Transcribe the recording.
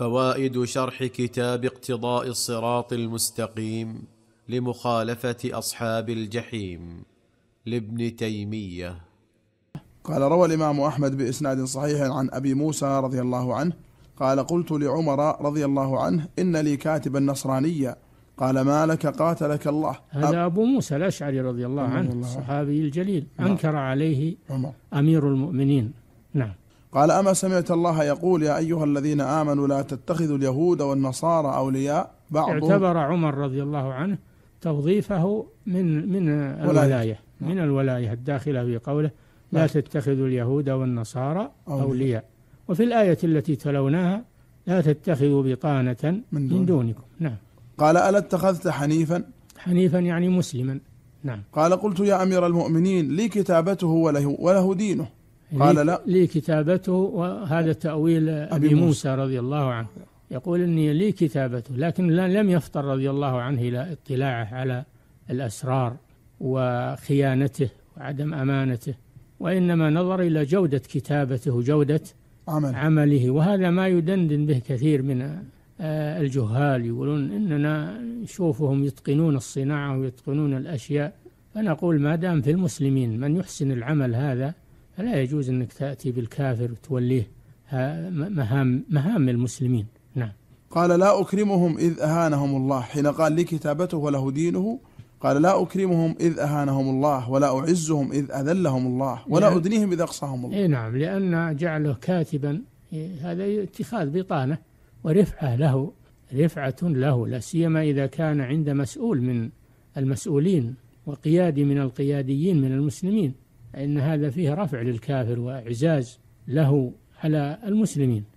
فوائد شرح كتاب اقتضاء الصراط المستقيم لمخالفه اصحاب الجحيم لابن تيميه قال روى الامام احمد باسناد صحيح عن ابي موسى رضي الله عنه قال قلت لعمر رضي الله عنه ان لي كاتبا نصرانيا قال ما لك قاتلك الله هذا أب... أبو موسى الأشعري رضي الله عنه الصحابي الجليل نعم. أنكر عليه عمر. أمير المؤمنين نعم قال أما سمعت الله يقول يا أيها الذين آمنوا لا تتخذوا اليهود والنصارى أولياء بعض اعتبر عمر رضي الله عنه توظيفه من من الولاية من الولاية الداخلة في قوله لا نعم. تتخذوا اليهود والنصارى أولياء وفي الآية التي تلوناها لا تتخذوا بطانة من, دون. من دونكم نعم قال ألا اتخذت حنيفا حنيفا يعني مسلما نعم قال قلت يا أمير المؤمنين لي كتابته وله, وله دينه قال لا لي كتابته وهذا تأويل أبي, موسى رضي الله عنه يقول أني لي كتابته لكن لم يفطر رضي الله عنه إلى اطلاعه على الأسرار وخيانته وعدم أمانته وإنما نظر إلى جودة كتابته جودة عمل. عمله وهذا ما يدندن به كثير من آه، الجهال يقولون إننا نشوفهم يتقنون الصناعة ويتقنون الأشياء فنقول ما دام في المسلمين من يحسن العمل هذا فلا يجوز أنك تأتي بالكافر وتوليه مهام, مهام المسلمين نعم قال لا أكرمهم إذ أهانهم الله حين قال لي كتابته وله دينه قال لا أكرمهم إذ أهانهم الله ولا أعزهم إذ أذلهم الله ولا نعم. أدنيهم إذ أقصاهم الله اي نعم لأن جعله كاتبا إيه، هذا اتخاذ بطانة ورفعة له رفعة له لا سيما إذا كان عند مسؤول من المسؤولين وقيادي من القياديين من المسلمين ان هذا فيه رفع للكافر وإعزاز له على المسلمين